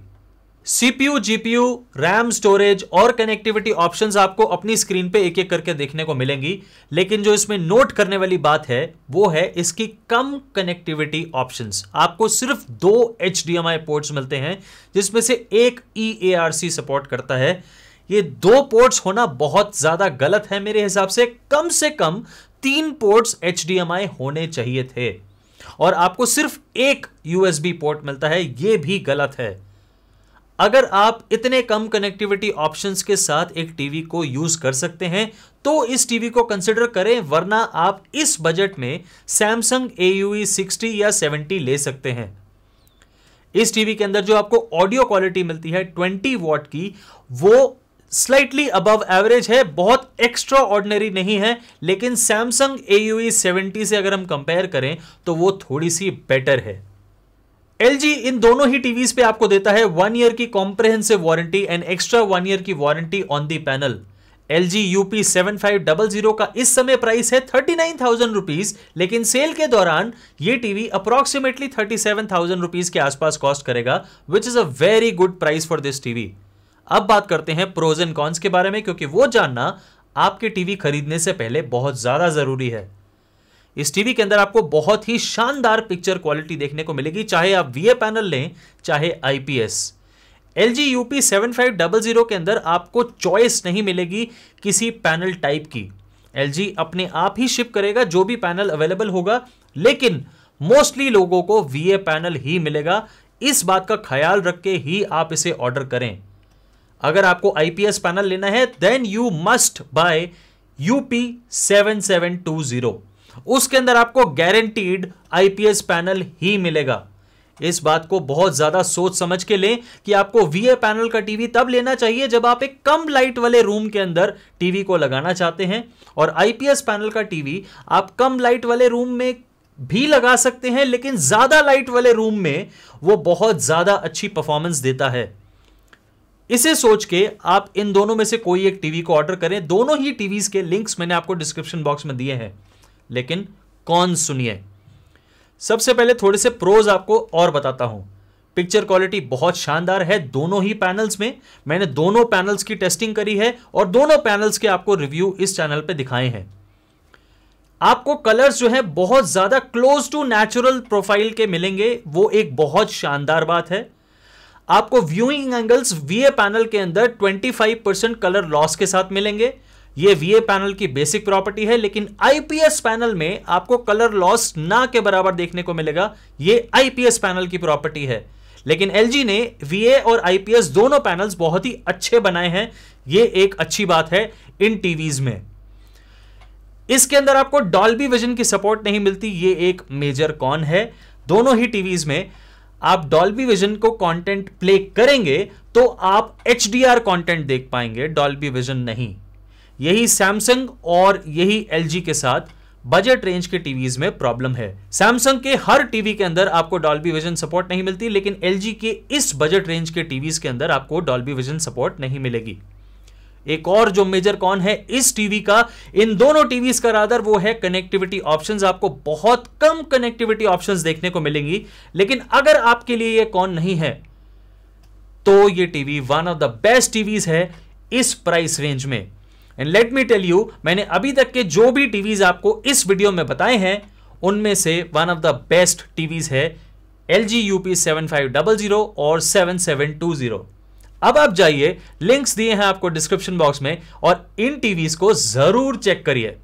सीपीयू जीपीयू रैम स्टोरेज और कनेक्टिविटी ऑप्शन आपको अपनी स्क्रीन पे एक एक करके देखने को मिलेंगी लेकिन जो इसमें नोट करने वाली बात है वो है इसकी कम कनेक्टिविटी ऑप्शन आपको सिर्फ दो एच पोर्ट्स मिलते हैं जिसमें से एक ई सी सपोर्ट करता है ये दो पोर्ट्स होना बहुत ज़्यादा गलत है मेरे हिसाब से कम से कम तीन पोर्ट्स एच होने चाहिए थे और आपको सिर्फ एक यूएसबी पोर्ट मिलता है ये भी गलत है अगर आप इतने कम कनेक्टिविटी ऑप्शंस के साथ एक टीवी को यूज कर सकते हैं तो इस टीवी को कंसिडर करें वरना आप इस बजट में सैमसंग ए यू सिक्सटी या सेवेंटी ले सकते हैं इस टीवी के अंदर जो आपको ऑडियो क्वालिटी मिलती है ट्वेंटी वॉट की वो स्लाइटली अबव एवरेज है बहुत एक्स्ट्रा ऑर्डनरी नहीं है लेकिन सैमसंग ए यू सेवेंटी से अगर हम कंपेयर करें तो वो थोड़ी सी बेटर है एल इन दोनों ही टीवी पे आपको देता है वन ईयर की comprehensive warranty and extra one year की warranty on the panel L G U P seven five double zero का इस समय प्राइस है थर्टी नाइन थाउजेंड रुपीज लेकिन सेल के दौरान ये TV approximately thirty seven thousand rupees के आसपास कॉस्ट करेगा which is a very good price for this TV अब बात करते हैं प्रोज एंड कॉन्स के बारे में क्योंकि वो जानना आपके टीवी खरीदने से पहले बहुत ज़्यादा ज़रूरी है इस टीवी के अंदर आपको बहुत ही शानदार पिक्चर क्वालिटी देखने को मिलेगी चाहे आप वी पैनल लें चाहे IPS L G UP seven five double zero के अंदर आपको चॉइस नहीं मिलेगी किसी पैनल टाइप की एल जी अपने आप ही शिप करेगा जो भी पैनल अवेलेबल होगा लेकिन मोस्टली लोगों को वी पैनल ही मिलेगा इस बात का ख्याल रख के ही आप इसे ऑर्डर करें अगर आपको आईपीएस पैनल लेना है then you must buy UP seven seven two zero उसके अंदर आपको गारंटीड आईपीएस पैनल ही मिलेगा इस बात को बहुत ज्यादा सोच समझ के लें कि आपको वीए पैनल का टीवी तब लेना चाहिए जब आप एक कम लाइट वाले रूम के अंदर टीवी को लगाना चाहते हैं और आईपीएस पैनल का टीवी आप कम लाइट वाले रूम में भी लगा सकते हैं लेकिन ज्यादा लाइट वाले रूम में वो बहुत ज्यादा अच्छी परफॉर्मेंस देता है इसे सोच के आप इन दोनों में से कोई एक टीवी को ऑर्डर करें दोनों ही टीवी के लिंक्स मैंने आपको डिस्क्रिप्शन बॉक्स में दिए हैं लेकिन कौन सुनिए सबसे पहले थोड़े से प्रोज आपको और बताता हूं पिक्चर क्वालिटी बहुत शानदार है दोनों ही पैनल्स में मैंने दोनों पैनल्स की टेस्टिंग करी है और दोनों पैनल्स के आपको रिव्यू इस चैनल पे दिखाए हैं आपको कलर्स जो है बहुत ज्यादा क्लोज टू नेचुरल प्रोफाइल के मिलेंगे वो एक बहुत शानदार बात है आपको व्यूइंग एंगल्स वीए पैनल के अंदर 25% परसेंट कलर लॉस के साथ मिलेंगे ये वीए पैनल की बेसिक प्रॉपर्टी है लेकिन आईपीएस पैनल में आपको कलर लॉस ना के बराबर देखने को मिलेगा ये आईपीएस पैनल की प्रॉपर्टी है लेकिन एलजी ने वीए और आईपीएस दोनों पैनल्स बहुत ही अच्छे बनाए हैं ये एक अच्छी बात है इन टीवीज में इसके अंदर आपको डॉल्बी विजन की सपोर्ट नहीं मिलती ये एक मेजर कॉन है दोनों ही टीवीज में आप डॉल्बी विजन को कंटेंट प्ले करेंगे तो आप एच कंटेंट देख पाएंगे डॉल्बी विजन नहीं यही सैमसंग और यही एल के साथ बजट रेंज के टीवीज में प्रॉब्लम है सैमसंग के हर टीवी के अंदर आपको डॉल्बी विजन सपोर्ट नहीं मिलती लेकिन एल के इस बजट रेंज के टीवीज के अंदर आपको डॉल्बी विजन सपोर्ट नहीं मिलेगी एक और जो मेजर कौन है इस टीवी का इन दोनों टीवीज का रादर वो है कनेक्टिविटी ऑप्शंस आपको बहुत कम कनेक्टिविटी ऑप्शंस देखने को मिलेंगी लेकिन अगर आपके लिए ये कौन नहीं है तो ये TV one of the best TVs है इस प्राइस रेंज में and let me tell you मैंने अभी तक के जो भी टीवीज आपको इस वीडियो में बताए हैं उनमें से one of the best TVs है L G UP seven five double zero और सेवन सेवन टू जीरो अब आप जाइए लिंक्स दिए हैं आपको डिस्क्रिप्शन बॉक्स में और इन टीवीज को जरूर चेक करिए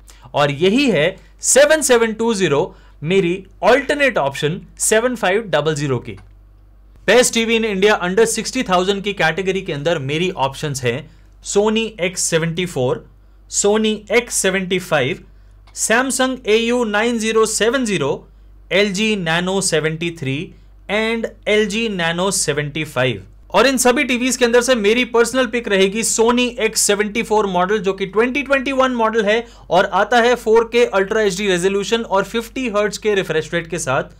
और यही है 7720 मेरी ऑल्टरनेट ऑप्शन 7500 की best TV in India under 60,000 की कैटेगरी के अंदर मेरी ऑप्शंस हैं Sony X74, Sony X75, Samsung L G LG Nano 73 and LG Nano 75. और इन सभी टीवीज के अंदर से मेरी पर्सनल पिक रहेगी सोनी X74 मॉडल जो कि 2021 मॉडल है और आता है 4K अल्ट्रा एच रेजोल्यूशन और 50 हर्ट्ज के रिफ्रेश रेट के साथ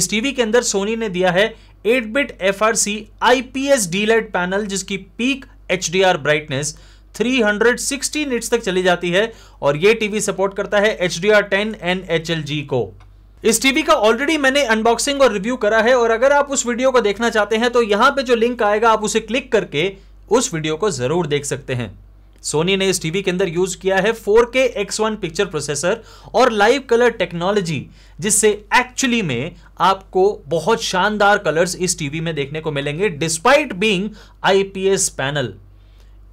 इस टीवी के अंदर सोनी ने दिया है 8 bit F R C I P S light panel जिसकी peak H D R brightness three hundred sixty nits तक चली जाती है और ये टीवी सपोर्ट करता है H D R ten and H L G को इस टीवी का ऑलरेडी मैंने अनबॉक्सिंग और रिव्यू करा है और अगर आप उस वीडियो को देखना चाहते हैं तो यहां पे जो लिंक आएगा आप उसे क्लिक करके उस वीडियो को जरूर देख सकते हैं सोनी ने इस टीवी के अंदर यूज किया है 4K X1 पिक्चर प्रोसेसर और लाइव कलर टेक्नोलॉजी जिससे एक्चुअली में आपको बहुत शानदार कलर्स इस टीवी में देखने को मिलेंगे डिस्पाइट बीइंग आईपीएस पैनल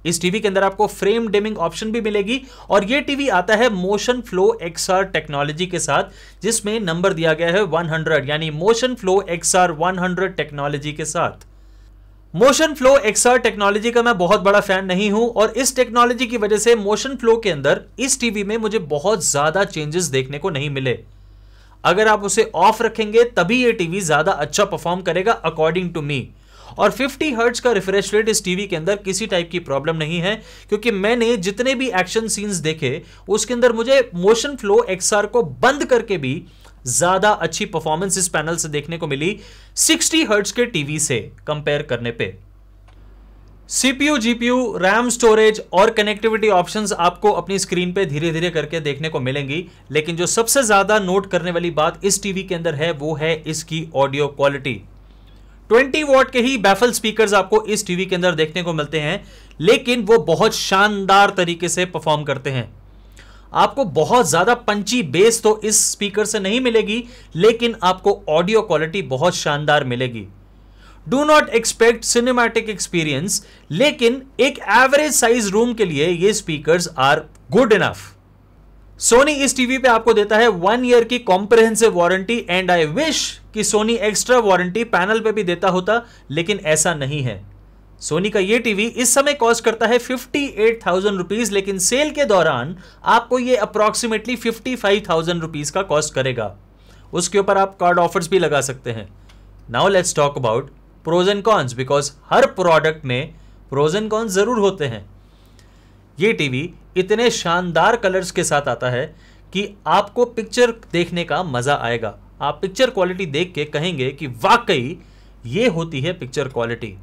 इस टीवी के अंदर आपको फ्रेम डेमिंग ऑप्शन भी मिलेगी और ये टीवी आता है मोशन फ्लो एक्सआर टेक्नोलॉजी के साथ जिसमें नंबर दिया गया है 100 यानी मोशन फ्लो एक्सआर 100 टेक्नोलॉजी के साथ मोशन फ्लो एक्सआर टेक्नोलॉजी का मैं बहुत बड़ा फैन नहीं हूं और इस टेक्नोलॉजी की वजह से मोशन फ्लो के अंदर इस टीवी में मुझे बहुत ज्यादा चेंजेस देखने को नहीं मिले अगर आप उसे ऑफ रखेंगे तभी यह टीवी ज्यादा अच्छा परफॉर्म करेगा अकॉर्डिंग टू मी और 50 हर्ट्स का रिफ्रेश रेट इस टीवी के अंदर किसी टाइप की प्रॉब्लम नहीं है क्योंकि मैंने जितने भी एक्शन सीन्स देखे उसके अंदर मुझे मोशन फ्लो एक्सआर को बंद करके भी ज्यादा अच्छी परफॉर्मेंस इस पैनल से देखने को मिली 60 हर्ट्स के टीवी से कंपेयर करने पे सीपीयू जीपीयू रैम स्टोरेज और कनेक्टिविटी ऑप्शंस आपको अपनी स्क्रीन पे धीरे धीरे करके देखने को मिलेंगी लेकिन जो सबसे ज्यादा नोट करने वाली बात इस टीवी के अंदर है वो है इसकी ऑडियो क्वालिटी ट्वेंटी वॉट के ही बैफल स्पीकर आपको इस टीवी के अंदर देखने को मिलते हैं लेकिन वो बहुत शानदार तरीके से परफॉर्म करते हैं आपको बहुत ज़्यादा पंची बेस तो इस स्पीकर से नहीं मिलेगी लेकिन आपको ऑडियो क्वालिटी बहुत शानदार मिलेगी do not expect cinematic experience लेकिन एक एवरेज साइज रूम के लिए ये speakers are good enough Sony इस टीवी पे आपको देता है वन ईयर की comprehensive warranty and I wish कि सोनी एक्स्ट्रा वारंटी पैनल पे भी देता होता लेकिन ऐसा नहीं है सोनी का ये टीवी इस समय कॉस्ट करता है फिफ्टी एट थाउजेंड रुपीज लेकिन सेल के दौरान आपको ये approximately fifty five thousand rupees का कॉस्ट करेगा उसके ऊपर आप कार्ड ऑफर्स भी लगा सकते हैं now let's talk about pros and cons because हर प्रोडक्ट में प्रोज एंड कॉन्स जरूर होते हैं ये टीवी इतने शानदार कलर्स के साथ आता है कि आपको पिक्चर देखने का मज़ा आएगा आप पिक्चर क्वालिटी देख के कहेंगे कि वाकई ये होती है पिक्चर क्वालिटी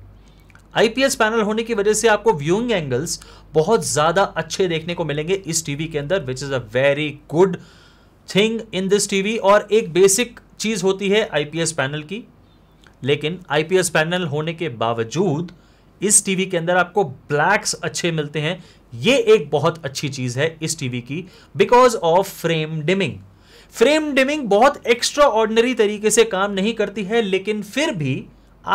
आईपीएस पैनल होने की वजह से आपको व्यूइंग एंगल्स बहुत ज़्यादा अच्छे देखने को मिलेंगे इस टीवी के अंदर which is a very good thing in this TV और एक बेसिक चीज़ होती है आईपीएस पैनल की लेकिन आईपीएस पैनल होने के बावजूद इस टीवी के अंदर आपको ब्लैक्स अच्छे मिलते हैं ये एक बहुत अच्छी चीज है इस टीवी की because of frame dimming frame dimming बहुत एक्स्ट्रा ऑर्डनरी तरीके से काम नहीं करती है लेकिन फिर भी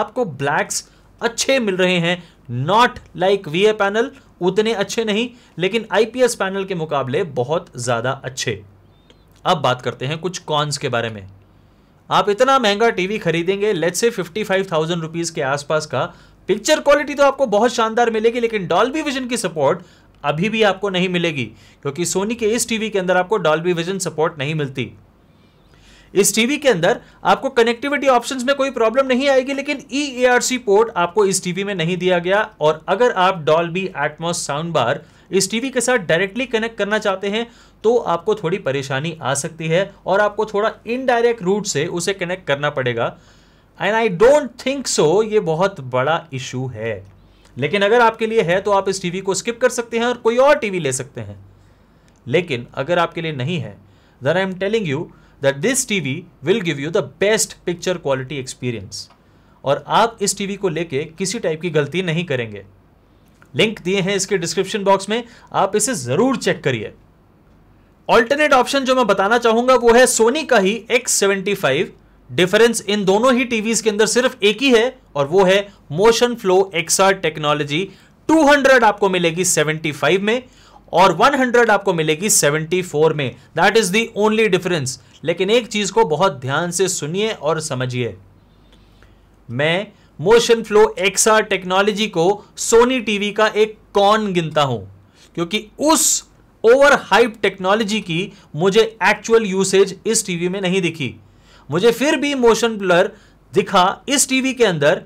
आपको ब्लैक्स अच्छे मिल रहे हैं नॉट लाइक वी पैनल उतने अच्छे नहीं लेकिन आईपीएस पैनल के मुकाबले बहुत ज़्यादा अच्छे अब बात करते हैं कुछ कॉन्स के बारे में आप इतना महंगा टीवी खरीदेंगे let's say fifty five thousand rupees के आसपास का पिक्चर क्वालिटी तो आपको बहुत शानदार मिलेगी लेकिन डॉल्बी विजन की सपोर्ट अभी भी आपको नहीं मिलेगी क्योंकि सोनी के इस टीवी के अंदर आपको डॉल्बी विजन सपोर्ट नहीं मिलती इस टीवी के अंदर आपको कनेक्टिविटी ऑप्शंस में कोई प्रॉब्लम नहीं आएगी लेकिन ई ए आर सी पोर्ट आपको इस टीवी में नहीं दिया गया और अगर आप डॉल्बी एटमोस साउंड बार इस टीवी के साथ डायरेक्टली कनेक्ट करना चाहते हैं तो आपको थोड़ी परेशानी आ सकती है और आपको थोड़ा इनडायरेक्ट रूट से उसे कनेक्ट करना पड़ेगा and I don't think so ये बहुत बड़ा इशू है लेकिन अगर आपके लिए है तो आप इस टीवी को स्किप कर सकते हैं और कोई और टीवी ले सकते हैं लेकिन अगर आपके लिए नहीं है there I am telling you that this TV will give you the best picture quality experience और आप इस टीवी को लेके किसी टाइप की गलती नहीं करेंगे लिंक दिए हैं इसके डिस्क्रिप्शन बॉक्स में आप इसे ज़रूर चेक करिए ऑल्टरनेट ऑप्शन जो मैं बताना चाहूंगा वो है सोनी का ही X seventy five difference in दोनों ही टीवी के अंदर सिर्फ एक ही है और वो है मोशन फ्लो एक्सआर टेक्नोलॉजी 200 आपको मिलेगी 75 में और 100 आपको मिलेगी 74 में that is the only difference लेकिन एक चीज को बहुत ध्यान से सुनिए और समझिए मैं मोशन फ्लो एक्सआर टेक्नोलॉजी को सोनी टीवी का एक कॉन गिनता हूं क्योंकि उस ओवर हाइप टेक्नोलॉजी की मुझे एक्चुअल यूसेज इस टीवी में नहीं दिखी मुझे फिर भी मोशन ब्लर दिखा इस टीवी के अंदर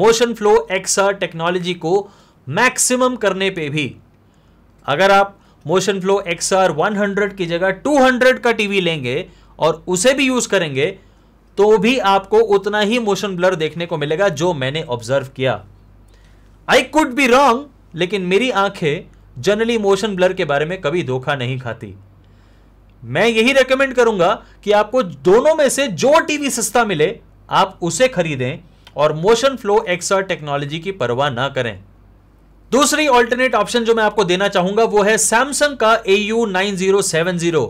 मोशन फ्लो एक्सर टेक्नोलॉजी को मैक्सिमम करने पे भी अगर आप मोशन फ्लो एक्सर 100 की जगह 200 का टीवी लेंगे और उसे भी यूज करेंगे तो भी आपको उतना ही मोशन ब्लर देखने को मिलेगा जो मैंने ऑब्जर्व किया आई कुड बी रॉन्ग लेकिन मेरी आंखें जनरली मोशन ब्लर के बारे में कभी धोखा नहीं खाती मैं यही रेकमेंड करूंगा कि आपको दोनों में से जो टीवी सस्ता मिले आप उसे खरीदें और मोशन फ्लो एक्सर टेक्नोलॉजी की परवाह ना करें दूसरी ऑल्टरनेट ऑप्शन जो मैं आपको देना चाहूंगा वो है सैमसंग का A U nine zero seven zero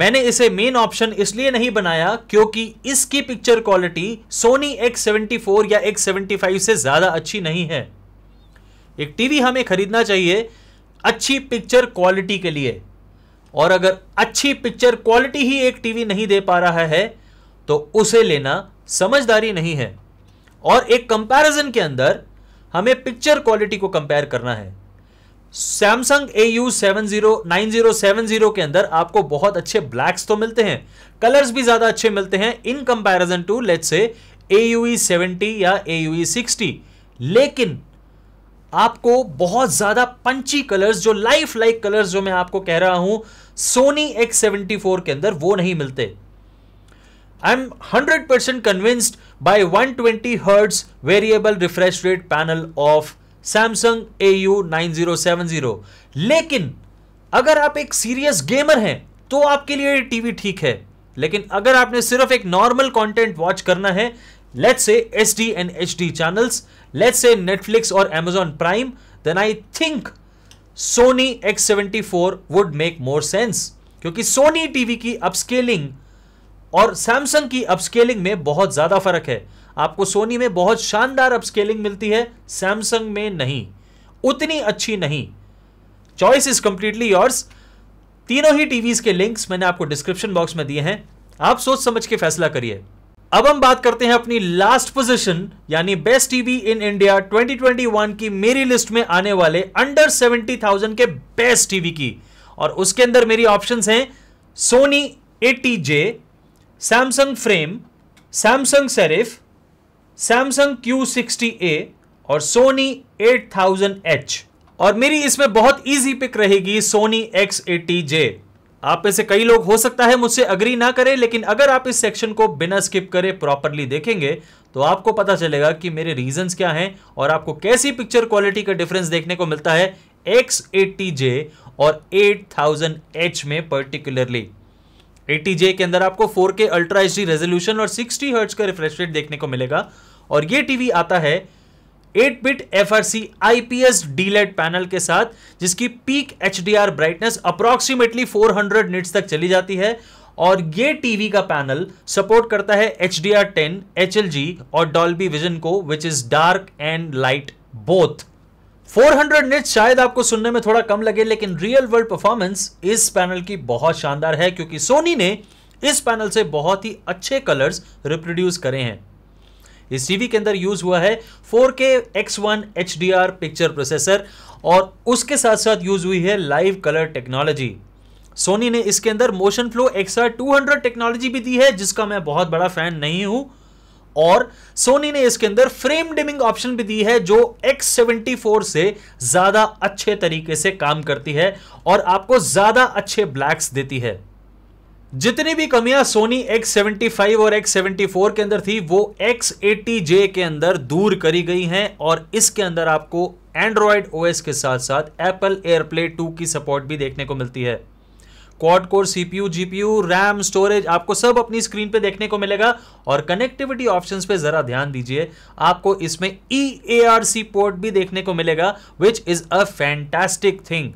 मैंने इसे मेन ऑप्शन इसलिए नहीं बनाया क्योंकि इसकी picture quality Sony X seventy four या एक्स सेवेंटी फाइव से ज़्यादा अच्छी नहीं है एक टीवी हमें खरीदना चाहिए अच्छी पिक्चर क्वालिटी के लिए और अगर अच्छी पिक्चर क्वालिटी ही एक टीवी नहीं दे पा रहा है तो उसे लेना समझदारी नहीं है और एक कंपैरिजन के अंदर हमें पिक्चर क्वालिटी को कंपेयर करना है Samsung A U seven zero nine zero seven zero के अंदर आपको बहुत अच्छे ब्लैक्स तो मिलते हैं कलर्स भी ज़्यादा अच्छे मिलते हैं इन comparison to let's say A U seventy या ए यू सिक्सटी लेकिन आपको बहुत ज़्यादा पंची कलर्स जो लाइफ लाइक कलर्स जो मैं आपको कह रहा हूं सोनी एक्स सेवेंटी फोर के अंदर वो नहीं मिलते I am hundred percent convinced by one twenty hertz variable refresh rate panel of Samsung A U nine zero seven zero लेकिन अगर आप एक सीरियस गेमर हैं तो आपके लिए टीवी ठीक है लेकिन अगर आपने सिर्फ एक नॉर्मल कंटेंट वॉच करना है say S D and H D channels let's say Netflix और Amazon Prime then I think Sony X seventy four would make more sense क्योंकि सोनी टीवी की अपस्केलिंग और सैमसंग की अपस्केलिंग में बहुत ज़्यादा फर्क है आपको सोनी में बहुत शानदार अपस्केलिंग मिलती है सैमसंग में नहीं उतनी अच्छी नहीं चॉइस इज कंप्लीटली योर्स तीनों ही टीवीज के लिंक्स मैंने आपको डिस्क्रिप्शन बॉक्स में दिए हैं आप सोच समझ के फैसला करिए अब हम बात करते हैं अपनी लास्ट पोजीशन यानी बेस्ट टीवी इन इंडिया 2021 की मेरी लिस्ट में आने वाले अंडर 70,000 के बेस्ट टीवी की और उसके अंदर मेरी ऑप्शंस हैं Sony J Samsung Frame Samsung Serif Samsung Q sixty A और सोनी एट थाउजेंड एच और मेरी इसमें बहुत इजी पिक रहेगी सोनी एक्स एटी जे आप में से कई लोग हो सकता है मुझसे अग्री ना करें लेकिन अगर आप इस सेक्शन को बिना स्किप करे प्रॉपरली देखेंगे तो आपको पता चलेगा कि मेरे रीजंस क्या हैं और आपको कैसी पिक्चर क्वालिटी का डिफरेंस देखने को मिलता है एक्स एट्टी और एट थाउजेंड एच में पर्टिकुलरली एटी जे के अंदर आपको 4K अल्ट्रा एच रेजोल्यूशन और 60 हर्ट्ज का रिफ्रेश रेट देखने को मिलेगा और ये टीवी आता है eight bit F R C I P S delete panel के साथ जिसकी peak H D R brightness approximately four hundred nits तक चली जाती है और ये टीवी का पैनल सपोर्ट करता है H D R ten H L G और डॉल्बी विजन को which is dark and light both 400 nits शायद आपको सुनने में थोड़ा कम लगे लेकिन रियल वर्ल्ड परफॉर्मेंस इस पैनल की बहुत शानदार है क्योंकि सोनी ने इस पैनल से बहुत ही अच्छे कलर्स रिप्रोड्यूस करे हैं इस टीवी के अंदर यूज हुआ है 4K X1 HDR picture processor और उसके साथ साथ यूज हुई है लाइव कलर टेक्नोलॉजी सोनी ने इसके अंदर Motion Flow XR two technology भी दी है जिसका मैं बहुत बड़ा फैन नहीं हूं और सोनी ने इसके अंदर फ्रेम डिमिंग ऑप्शन भी दी है जो X74 से ज्यादा अच्छे तरीके से काम करती है और आपको ज्यादा अच्छे ब्लैक्स देती है जितनी भी कमियां सोनी X75 और X74 के अंदर थी वो X80J के अंदर दूर करी गई हैं और इसके अंदर आपको एंड्रॉयड ओएस के साथ साथ एप्पल एयरप्ले 2 की सपोर्ट भी देखने को मिलती है quad core CPU GPU RAM storage आपको सब अपनी स्क्रीन पे देखने को मिलेगा और कनेक्टिविटी ऑप्शंस पे जरा ध्यान दीजिए आपको इसमें ई ए आर सी पोर्ट भी देखने को मिलेगा which is a fantastic thing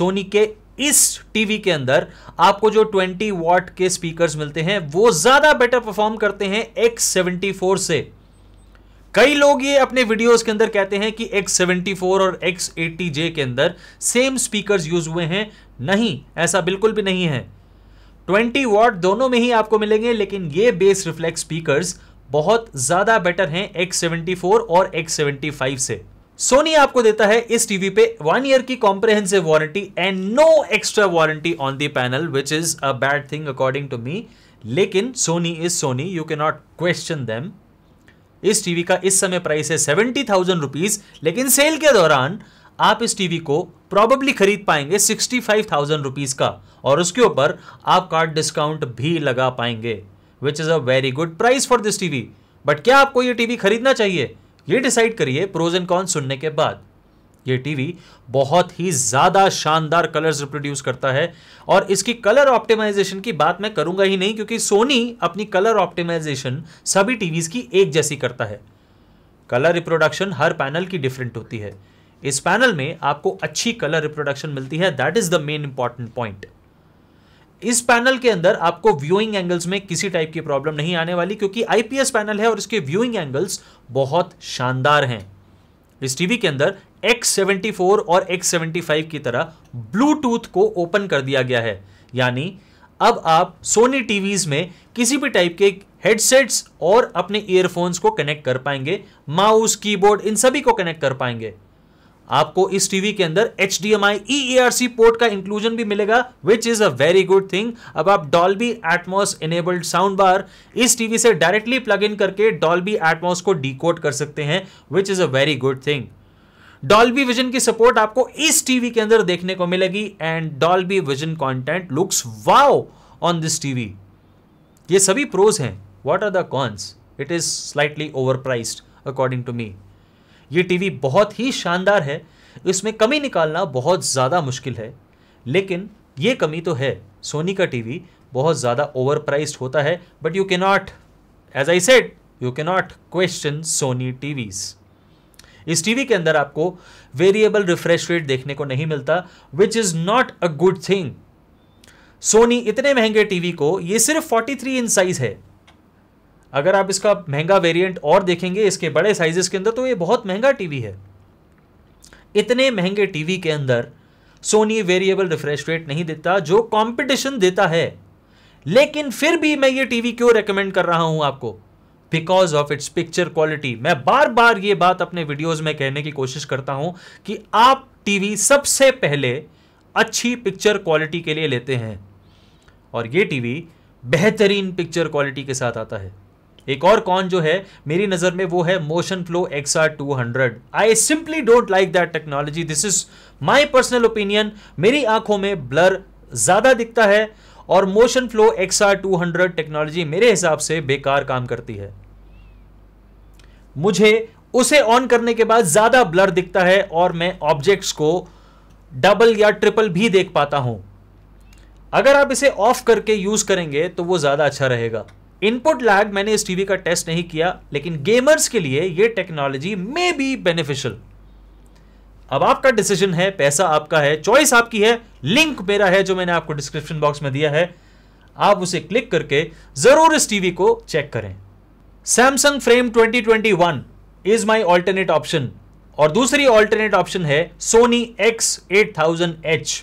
Sony के इस टीवी के अंदर आपको जो 20 वॉट के स्पीकर्स मिलते हैं वो ज्यादा बेटर परफॉर्म करते हैं X74 से कई लोग ये अपने वीडियोस के अंदर कहते हैं कि X74 और X80J के अंदर सेम स्पीकर्स यूज हुए हैं नहीं ऐसा बिल्कुल भी नहीं है 20 वॉट दोनों में ही आपको मिलेंगे लेकिन ये बेस रिफ्लेक्स स्पीकर्स बहुत ज़्यादा बेटर हैं X74 और X75 से सोनी आपको देता है इस टीवी पे वन ईयर की comprehensive warranty and no extra warranty on the panel which is a bad thing according to me लेकिन Sony is Sony you can not question them इस टीवी का इस समय प्राइस है सेवेंटी थाउजेंड रुपीज लेकिन sale के दौरान आप इस टीवी को प्रॉबली खरीद पाएंगे सिक्सटी फाइव थाउजेंड रुपीज का और उसके ऊपर आप कार्ड डिस्काउंट भी लगा पाएंगे which is a very good price for this TV but क्या आपको यह टीवी खरीदना चाहिए ये डिसाइड करिए प्रोज एंड कॉन सुनने के बाद ये टीवी बहुत ही ज़्यादा शानदार कलर्स रिप्रोड्यूस करता है और इसकी कलर ऑप्टिमाइजेशन की बात मैं करूंगा ही नहीं क्योंकि सोनी अपनी कलर ऑप्टिमाइजेशन सभी टीवीज़ की एक जैसी करता है कलर रिप्रोडक्शन हर पैनल की डिफरेंट होती है इस पैनल में आपको अच्छी कलर रिप्रोडक्शन मिलती है that is the main important point इस पैनल के अंदर आपको व्यूइंग एंगल्स में किसी टाइप की प्रॉब्लम नहीं आने वाली क्योंकि आईपीएस पैनल है और इसके व्यूइंग एंगल्स बहुत शानदार हैं इस टीवी के अंदर X74 और X75 की तरह ब्लूटूथ को ओपन कर दिया गया है यानी अब आप सोनी टीवीज में किसी भी टाइप के हेडसेट्स और अपने ईयरफोन्स को कनेक्ट कर पाएंगे माउस कीबोर्ड इन सभी को कनेक्ट कर पाएंगे आपको इस टीवी के अंदर H D M I R C port का इंक्लूजन भी मिलेगा which is a very good thing अब आप Dolby Atmos enabled sound bar इस टीवी से डायरेक्टली प्लग इन करके डॉल्बी एटमोस को कोड कर सकते हैं which is a very good thing Dolby Vision की सपोर्ट आपको इस टीवी के अंदर देखने को मिलेगी and Dolby Vision content looks wow on this TV ये सभी प्रोज हैं what are the cons it is slightly overpriced according to me ये टीवी बहुत ही शानदार है इसमें कमी निकालना बहुत ज़्यादा मुश्किल है लेकिन ये कमी तो है सोनी का टीवी बहुत ज़्यादा ओवर प्राइस्ड होता है but you cannot as I said you cannot question Sony TVs इस टीवी के अंदर आपको वेरिएबल रिफ्रेश रेट देखने को नहीं मिलता which is not a good thing Sony इतने महंगे टीवी को ये सिर्फ 43 थ्री साइज है अगर आप इसका महंगा वेरिएंट और देखेंगे इसके बड़े साइजेस के अंदर तो ये बहुत महंगा टीवी है इतने महंगे टीवी के अंदर सोनी वेरिएबल रिफ्रेश रेट नहीं देता जो कंपटीशन देता है लेकिन फिर भी मैं ये टीवी क्यों रेकमेंड कर रहा हूं आपको because of its picture quality मैं बार बार ये बात अपने वीडियोज़ में कहने की कोशिश करता हूं कि आप टीवी सबसे पहले अच्छी पिक्चर क्वालिटी के लिए लेते हैं और ये टीवी बेहतरीन पिक्चर क्वालिटी के साथ आता है एक और कौन जो है मेरी नज़र में वो है Motion Flow X R two hundred I simply don't like that technology this is my personal opinion मेरी आंखों में ब्लर ज़्यादा दिखता है और Motion Flow X R two hundred technology मेरे हिसाब से बेकार काम करती है मुझे उसे ऑन करने के बाद ज़्यादा ब्लर दिखता है और मैं ऑब्जेक्ट्स को डबल या ट्रिपल भी देख पाता हूं अगर आप इसे ऑफ करके यूज़ करेंगे तो वो ज़्यादा अच्छा रहेगा इनपुट लैग मैंने इस टीवी का टेस्ट नहीं किया लेकिन गेमर्स के लिए यह टेक्नोलॉजी मे बी बेनिफिशियल अब आपका डिसीजन है पैसा आपका है चॉइस आपकी है लिंक मेरा है जो मैंने आपको डिस्क्रिप्शन बॉक्स में दिया है आप उसे क्लिक करके जरूर इस टीवी को चेक करें Samsung Frame 2021 is my alternate option और दूसरी ऑल्टरनेट ऑप्शन है Sony X eight thousand H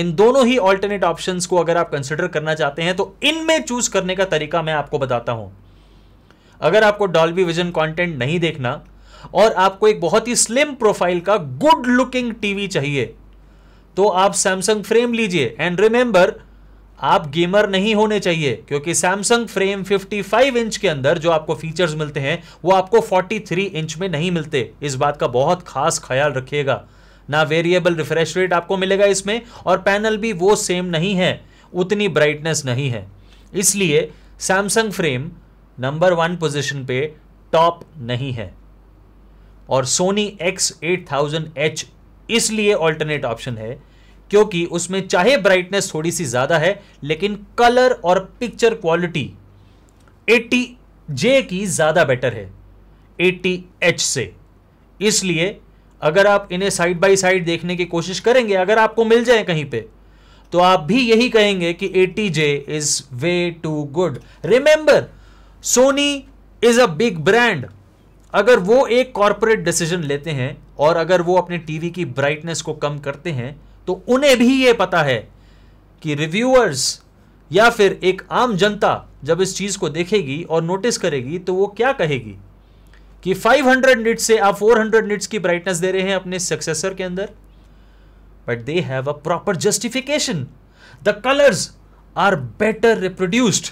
इन दोनों ही ऑल्टरनेट ऑप्शन को अगर आप कंसिडर करना चाहते हैं तो इनमें चूज करने का तरीका मैं आपको बताता हूं अगर आपको डॉल्बी विजन कंटेंट नहीं देखना और आपको एक बहुत ही स्लिम प्रोफाइल का गुड लुकिंग टीवी चाहिए तो आप सैमसंग फ्रेम लीजिए एंड रिमेंबर आप गेमर नहीं होने चाहिए क्योंकि सैमसंग फ्रेम 55 इंच के अंदर जो आपको फीचर्स मिलते हैं वो आपको 43 इंच में नहीं मिलते इस बात का बहुत खास ख्याल रखिएगा ना वेरिएबल रिफ्रेश रेट आपको मिलेगा इसमें और पैनल भी वो सेम नहीं है उतनी ब्राइटनेस नहीं है इसलिए Samsung Frame number one position पे टॉप नहीं है और Sony X eight thousand H इसलिए ऑल्टरनेट ऑप्शन है क्योंकि उसमें चाहे ब्राइटनेस थोड़ी सी ज़्यादा है लेकिन कलर और पिक्चर क्वालिटी एट्टी जे की ज़्यादा बेटर है एट्टी एच से इसलिए अगर आप इन्हें साइड बाय साइड देखने की कोशिश करेंगे अगर आपको मिल जाए कहीं पे तो आप भी यही कहेंगे कि A T J is way too good remember Sony is a big brand अगर वो एक कॉरपोरेट डिसीजन लेते हैं और अगर वो अपने टीवी की ब्राइटनेस को कम करते हैं तो उन्हें भी ये पता है कि रिव्यूअर्स या फिर एक आम जनता जब इस चीज़ को देखेगी और नोटिस करेगी तो वो क्या कहेगी कि 500 निट्स से आप 400 निट्स की ब्राइटनेस दे रहे हैं अपने सक्सेसर के अंदर but they have a proper justification the colours are better reproduced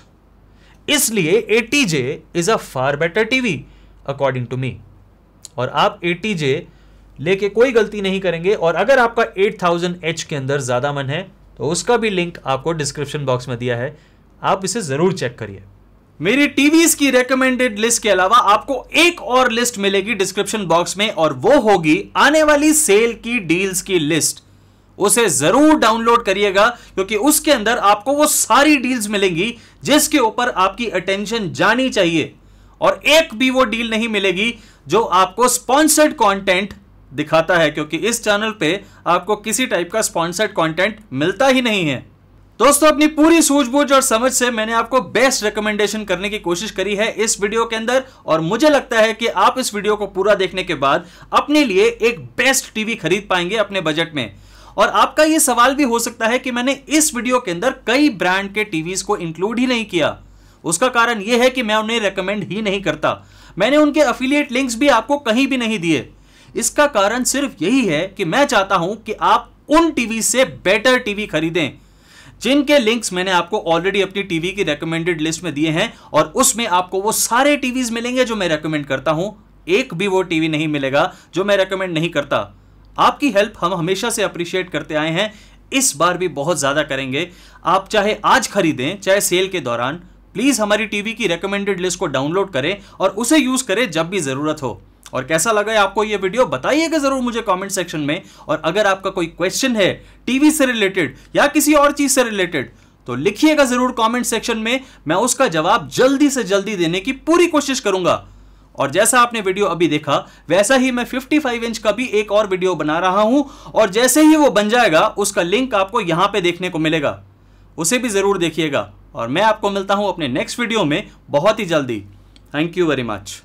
इसलिए eighty J is a far better TV according to me और आप एटी जे लेके कोई गलती नहीं करेंगे और अगर आपका 8000 एच के अंदर ज़्यादा मन है तो उसका भी लिंक आपको डिस्क्रिप्शन बॉक्स में दिया है आप इसे ज़रूर चेक करिए मेरी टीवी की रेकमेंडेड लिस्ट के अलावा आपको एक और लिस्ट मिलेगी डिस्क्रिप्शन बॉक्स में और वो होगी आने वाली सेल की डील्स की लिस्ट उसे जरूर डाउनलोड करिएगा क्योंकि उसके अंदर आपको वो सारी डील्स मिलेंगी जिसके ऊपर आपकी अटेंशन जानी चाहिए और एक भी वो डील नहीं मिलेगी जो आपको स्पॉन्सर्ड कंटेंट दिखाता है क्योंकि इस चैनल पे आपको किसी टाइप का स्पॉन्सर्ड कंटेंट मिलता ही नहीं है दोस्तों अपनी पूरी सूझबूझ और समझ से मैंने आपको बेस्ट रिकमेंडेशन करने की कोशिश करी है इस वीडियो के अंदर और मुझे लगता है कि आप इस वीडियो को पूरा देखने के बाद अपने लिए एक बेस्ट टीवी खरीद पाएंगे अपने बजट में और आपका यह सवाल भी हो सकता है कि मैंने इस वीडियो के अंदर कई ब्रांड के टीवी को इंक्लूड ही नहीं किया उसका कारण यह है कि मैं उन्हें रिकमेंड ही नहीं करता मैंने उनके अफिलियट लिंक्स भी आपको कहीं भी नहीं दिए इसका कारण सिर्फ यही है कि मैं चाहता हूं कि आप उन टीवी से बेटर टीवी खरीदें जिनके लिंक्स मैंने आपको ऑलरेडी अपनी टीवी की रिकमेंडेड लिस्ट में दिए हैं और उसमें आपको वो सारे टीवी मिलेंगे जो मैं रिकमेंड करता हूं एक भी वो टीवी नहीं मिलेगा जो मैं रिकमेंड नहीं करता आपकी हेल्प हम हमेशा से अप्रिशिएट करते आए हैं इस बार भी बहुत ज़्यादा करेंगे आप चाहे आज खरीदें चाहे सेल के दौरान प्लीज़ हमारी टीवी की रिकमेंडेड लिस्ट को डाउनलोड करें और उसे यूज़ करें जब भी ज़रूरत हो और कैसा लगा आपको ये वीडियो बताइएगा जरूर मुझे कमेंट सेक्शन में और अगर आपका कोई क्वेश्चन है टीवी से रिलेटेड या किसी और चीज से रिलेटेड तो लिखिएगा जरूर कमेंट सेक्शन में मैं उसका जवाब जल्दी से जल्दी देने की पूरी कोशिश करूंगा और जैसा आपने वीडियो अभी देखा वैसा ही मैं 55 इंच का भी एक और वीडियो बना रहा हूं और जैसे ही वो बन जाएगा उसका लिंक आपको यहां पे देखने को मिलेगा उसे भी जरूर देखिएगा और मैं आपको मिलता हूं अपने नेक्स्ट वीडियो में बहुत ही जल्दी थैंक यू वेरी मच